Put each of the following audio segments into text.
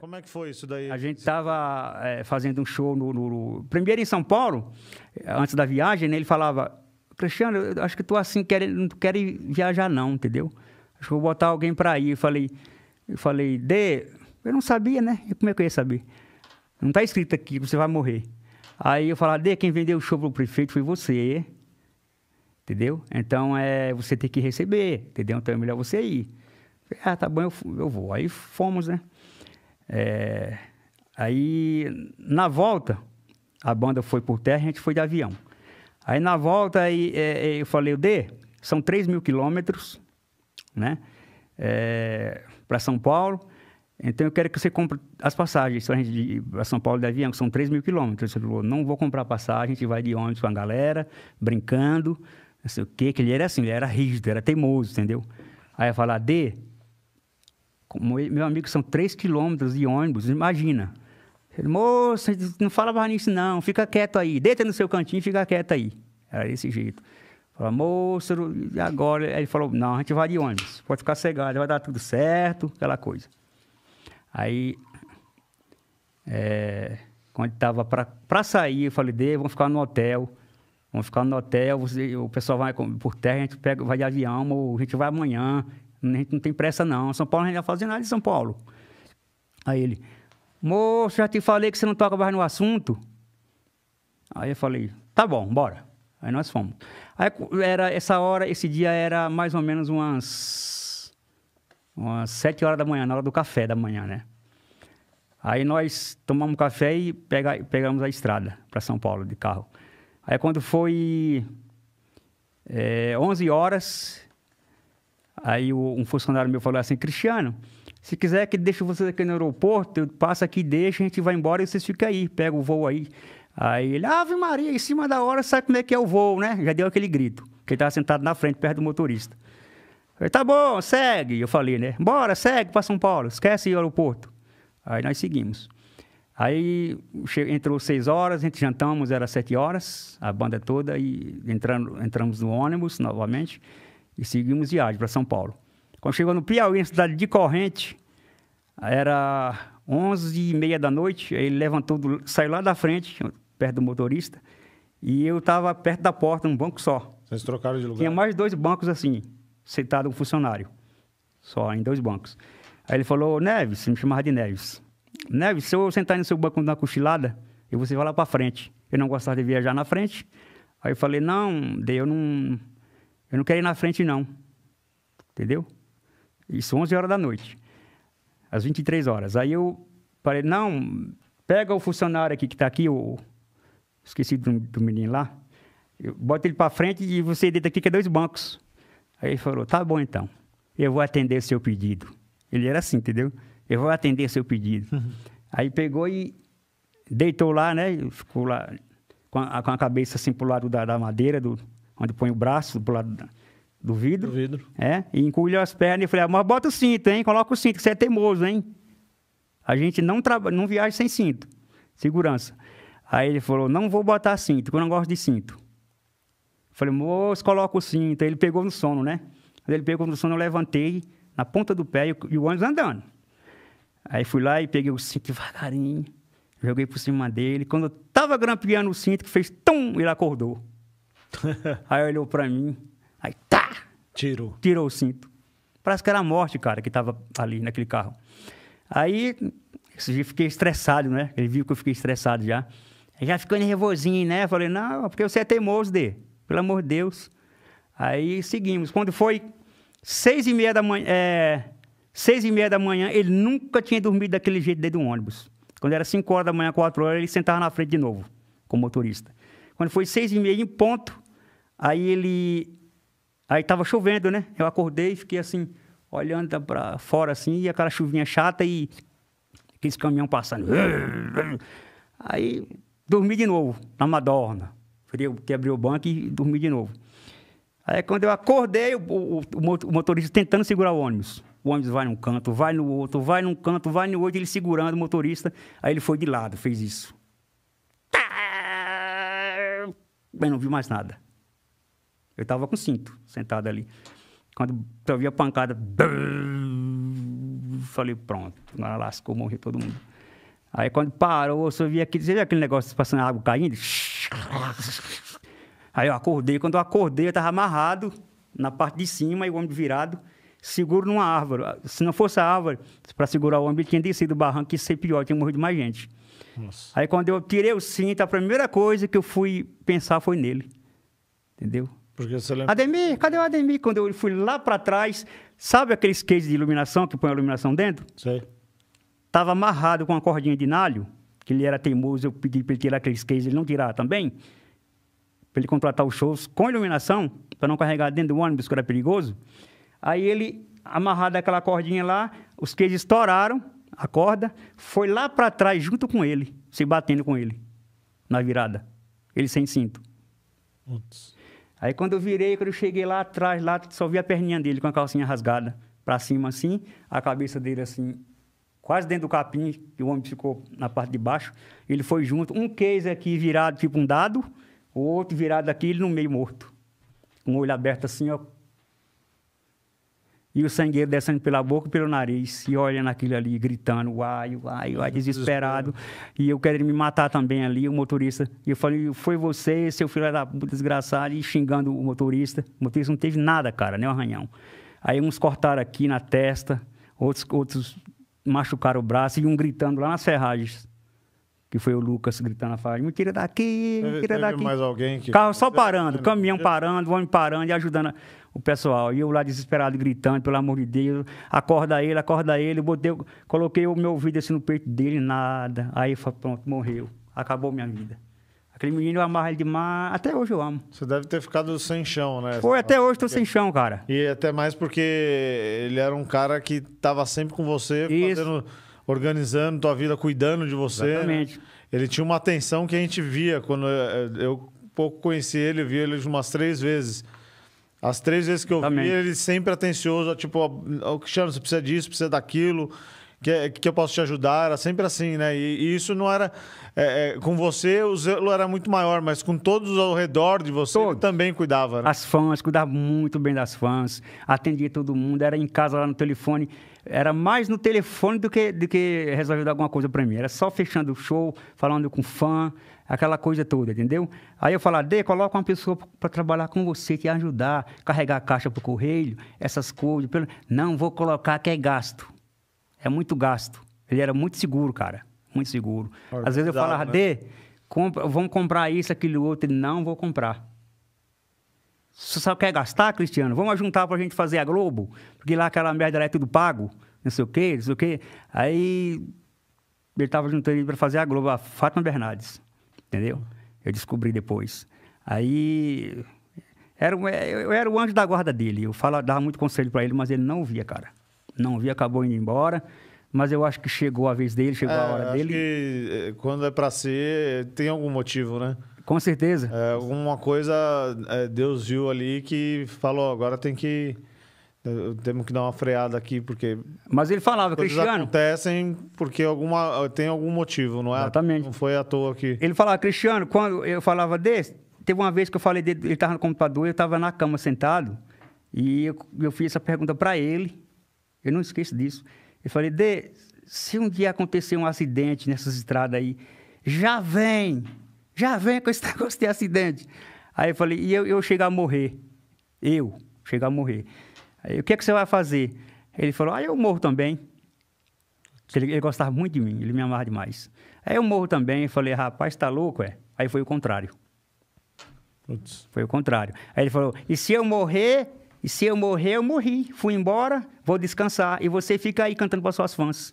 Como é que foi isso daí? A gente estava é, eh, fazendo um show no, no, Primeiro em São Paulo, eh, antes da viagem, né, ele falava: Cristiano, eu acho que tu assim quer, não quer viajar, não, entendeu? Acho que vou botar alguém para ir. Eu falei, eu falei, Dê, eu não sabia, né? E como é que eu ia saber? Não está escrito aqui que você vai morrer. Aí eu falava, Dê, quem vendeu o show pro prefeito foi você. Entendeu? Então é você tem que receber, entendeu? Então é melhor você ir. ah, tá bom, eu, eu vou. Aí fomos, né? É, aí, na volta, a banda foi por terra, a gente foi de avião. Aí, na volta, aí, é, é eu falei, D, são 3 mil quilômetros, né? É, para São Paulo. Então, eu quero que você compre as passagens para São Paulo de avião, que são 3 mil quilômetros. Ele falou, não vou comprar passagem, a gente vai de ônibus com a galera, brincando, não sei o quê. Que ele era assim, ele era rígido, era teimoso, entendeu? Aí eu falei, D, meu amigo, são três quilômetros de ônibus, imagina. Ele, moça, não fala mais nisso não, fica quieto aí, deita no seu cantinho e fica quieto aí. Era desse jeito. Falei, moça, e agora? Ele falou, não, a gente vai de ônibus, pode ficar cegado, vai dar tudo certo, aquela coisa. Aí, é, quando estava para sair, eu falei, Dê, vamos ficar no hotel, vamos ficar no hotel, você, o pessoal vai por terra, a gente pega, vai de avião, ou a gente vai amanhã, a gente não tem pressa, não. São Paulo não vai fazer nada em São Paulo. Aí ele, moço, já te falei que você não toca mais no assunto. Aí eu falei, tá bom, bora. Aí nós fomos. Aí era essa hora, esse dia era mais ou menos umas umas sete horas da manhã, na hora do café da manhã, né? Aí nós tomamos café e pega, pegamos a estrada para São Paulo de carro. Aí quando foi é, eh, 11 horas, Aí um funcionário meu falou assim, Cristiano, se quiser que deixe vocês aqui no aeroporto, passa aqui, deixa, a gente vai embora e vocês ficam aí, pega o voo aí. Aí ele, Ave Maria, em cima da hora, sabe como é que é o voo, né? Já deu aquele grito, que ele estava sentado na frente, perto do motorista. falei, tá bom, segue. Eu falei, né? Bora, segue para São Paulo, esquece o aeroporto. Aí nós seguimos. Aí entrou seis horas, a gente jantamos, era sete horas, a banda toda, e entrando, entramos no ônibus novamente. E seguimos viagem para São Paulo. Quando chegou no Piauí, na cidade de Corrente, era 11 e meia da noite, ele levantou, do, saiu lá da frente, perto do motorista, e eu estava perto da porta, num banco só. Vocês trocaram de lugar? Tinha mais dois bancos assim, sentado um funcionário, só em dois bancos. Aí ele falou, Neves, me chamava de Neves. Neves, se eu sentar no seu banco na cochilada, e você vai lá para frente. Eu não gostava de viajar na frente. Aí eu falei, não, eu não, eu não quero ir na frente, não. Entendeu? Isso 11 horas da noite. Às 23 horas. Aí eu falei, não, pega o funcionário aqui que está aqui, o... esqueci do, do menino lá. bota ele para frente e você deita aqui que é dois bancos. Aí ele falou, tá bom então. Eu vou atender seu pedido. Ele era assim, entendeu? Eu vou atender seu pedido. Aí pegou e deitou lá, né? Ficou lá com a, com a cabeça assim para o lado da, da madeira do, onde põe o braço pro lado do vidro. Do vidro. É, e encolheu as pernas e falei, ah, mas bota o cinto, hein? Coloca o cinto, que você é teimoso, hein? A gente não, traba, não viaja sem cinto. Segurança. Aí ele falou, não vou botar cinto, porque eu não gosto de cinto. Falei, moço, coloca o cinto. Aí ele pegou no sono, né? Quando ele pegou no sono, eu levantei na ponta do pé e o ônibus andando. Aí fui lá e peguei o cinto devagarinho, joguei por cima dele. Quando eu tava grampeando o cinto, que fez tum, ele acordou. aí olhou pra mim, aí tá! Tirou. Tirou o cinto. Parece que era a morte, cara, que tava ali naquele carro. Aí fiquei estressado, né? Ele viu que eu fiquei estressado já. Já ficou nervosinho, né? Falei, não, porque você é teimoso, Dê. Pelo amor de Deus. Aí seguimos. Quando foi seis e meia da manhã, é, seis e meia da manhã, ele nunca tinha dormido daquele jeito dentro do ônibus. Quando era cinco horas da manhã, quatro horas, ele sentava na frente de novo, com o motorista. Quando foi seis e meia em ponto, Aí ele. Aí tava chovendo, né? Eu acordei e fiquei assim, olhando para fora assim, e aquela chuvinha chata e aqueles caminhão passando. Aí dormi de novo, na Madorna. Quebrei o banco e dormi de novo. Aí quando eu acordei, o, o, o, motorista tentando segurar o ônibus. O ônibus vai num canto, vai no outro, vai num canto, vai no outro, ele segurando o motorista. Aí ele foi de lado, fez isso. Tá! Mas não vi mais nada. Eu estava com cinto, sentado ali. Quando eu vi a pancada, falei, pronto, agora lascou, morreu todo mundo. Aí quando parou, eu só vi aquele, você viu aquele negócio passando água caindo? Aí eu acordei, quando eu acordei, eu estava amarrado na parte de cima e o homem virado, seguro numa árvore. Se não fosse a árvore, para segurar o homem, ele tinha descido o barranco e ser pior, tinha morrido mais gente. Nossa. Aí quando eu tirei o cinto, a primeira coisa que eu fui pensar foi nele. Entendeu? Lembra... Ademir, cadê o Ademir? Quando eu fui lá para trás, sabe aqueles cases de iluminação que põe a iluminação dentro? Sei. Tava amarrado com uma cordinha de nalho, que ele era teimoso, eu pedi para ele tirar aqueles cases, ele não tirava também. Para ele contratar os shows com iluminação, para não carregar dentro do ônibus, que era perigoso. Aí ele, amarrado aquela cordinha lá, os cases estouraram, a corda, foi lá para trás junto com ele, se batendo com ele, na virada. Ele sem cinto. Putz. Aí quando eu virei, quando eu cheguei lá atrás, lá só vi a perninha dele com a calcinha rasgada para cima assim, a cabeça dele assim, quase dentro do capim, que o homem ficou na parte de baixo. Ele foi junto, um case aqui virado tipo um dado, o outro virado aqui, ele no meio morto. Com o olho aberto assim, ó, e o sangueiro descendo pela boca e pelo nariz, e olhando aquilo ali, gritando, uai, uai, uai, desesperado. E eu querendo me matar também ali, o motorista. E eu falei, foi você, seu filho da puta desgraçado, e xingando o motorista. O motorista não teve nada, cara, nem um arranhão. Aí uns cortaram aqui na testa, outros, outros machucaram o braço, e um gritando lá nas ferragens que foi o Lucas gritando na farinha, me tira daqui, me tira daqui. mais alguém que... Carro só parando, né? caminhão parando, homem parando e ajudando o pessoal. E eu lá desesperado, gritando, pelo amor de Deus, acorda ele, acorda ele. Botei, coloquei o meu ouvido assim no peito dele, nada. Aí pronto, morreu. Acabou minha vida. Aquele menino eu amarro ele demais. Até hoje eu amo. Você deve ter ficado sem chão, né? Foi, até hoje estou sem chão, cara. E até mais porque ele era um cara que estava sempre com você, Isso. fazendo organizando tua vida, cuidando de você. Né? Exatamente. Ele tinha uma atenção que a gente via quando eh, eh, eu pouco conheci ele, eu vi ele umas três vezes. As três vezes que eu Exatamente. vi, ele sempre atencioso, tipo, ah, o que chama, você precisa disso, precisa daquilo que, que eu posso te ajudar, era sempre assim, né? E, e isso não era. É, é, com você, o zelo era muito maior, mas com todos ao redor de você, ele também cuidava, né? As fãs, cuidava muito bem das fãs, atendia todo mundo, era em casa lá no telefone. Era mais no telefone do que, do que resolvendo alguma coisa para mim. Era só fechando o show, falando com fã, aquela coisa toda, entendeu? Aí eu falava, Dê, coloca uma pessoa para trabalhar com você, que ajudar, carregar a caixa para o correio, essas coisas. Não, vou colocar que é gasto é muito gasto. Ele era muito seguro, cara. Muito seguro. Às vezes eu falava, né? Dê, compra, vamos comprar isso, aquilo, outro. Ele, não vou comprar. Você só quer gastar, Cristiano? Vamos juntar pra gente fazer a Globo? Porque lá aquela merda lá é tudo pago, não sei o quê, não sei o quê. Aí ele tava juntando para fazer a Globo, a Fátima Bernardes, entendeu? Eu descobri depois. Aí era, eu, é, eu era o anjo da guarda dele. Eu falava, dava muito conselho para ele, mas ele não ouvia, cara não vi, acabou indo embora. Mas eu acho que chegou a vez dele, chegou é, a hora dele. que eh, quando é para ser, tem algum motivo, né? Com certeza. É, alguma coisa é, Deus viu ali que falou, agora tem que eh, temos que dar uma freada aqui porque mas ele falava Cristiano acontecem porque alguma tem algum motivo não é exatamente não foi à toa que ele falava Cristiano quando eu falava desse teve uma vez que eu falei dele ele estava no computador eu estava na cama sentado e eu, eu fiz essa pergunta para ele eu não esqueço disso. Eu falei, Dê, se um dia acontecer um acidente nessas estradas aí, já vem, já vem com esse negócio de acidente. Aí eu falei, e eu, eu chegar a morrer? Eu chegar a morrer. Aí, o que é que você vai fazer? Ele falou, ah, eu morro também. Ele, ele gostava muito de mim, ele me amava demais. Aí eu morro também, eu falei, rapaz, tá louco, é? Aí foi o contrário. Putz. Foi o contrário. Aí ele falou, e se eu morrer, e se eu morrer, eu morri. Fui embora, vou descansar. E você fica aí cantando para suas fãs.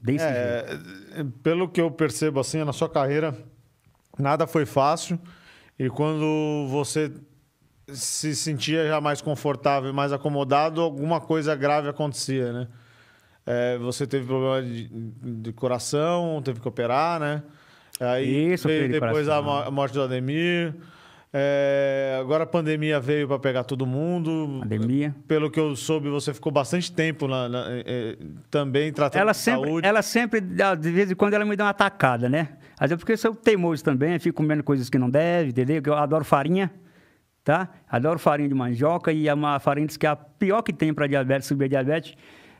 Desse é, jeito. Pelo que eu percebo, assim, na sua carreira, nada foi fácil. E quando você se sentia já mais confortável, mais acomodado, alguma coisa grave acontecia, né? É, você teve problema de, de, coração, teve que operar, né? Aí Isso, depois a morte do Ademir. É, agora a pandemia veio para pegar todo mundo. Pandemia. Pelo que eu soube, você ficou bastante tempo na, na, é, é, também tratando ela sempre, saúde. Ela sempre, de vez em quando, ela me dá uma atacada, né? mas é porque eu sou teimoso também, fico comendo coisas que não deve, entendeu? Eu adoro farinha, tá? Adoro farinha de mandioca e a farinha que é a pior que tem para diabetes, subir diabetes.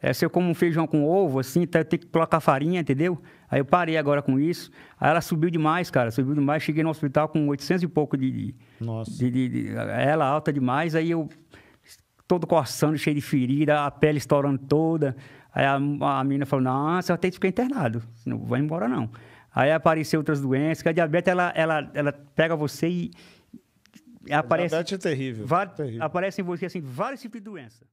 É, se eu como um feijão com ovo, assim, tá, eu tenho que colocar farinha, entendeu? Aí eu parei agora com isso. Aí ela subiu demais, cara, subiu demais. Cheguei no hospital com 800 e pouco de. de Nossa. De, de, de, ela alta demais, aí eu. Todo coçando, cheio de ferida, a pele estourando toda. Aí a, a menina falou: "Nossa, eu tenho que ficar internado, não vai embora não. Aí apareceu outras doenças, que a diabetes ela, ela, ela pega você e. Aparece, a diabetes é terrível. terrível. Aparece em você assim, vários tipos de doença.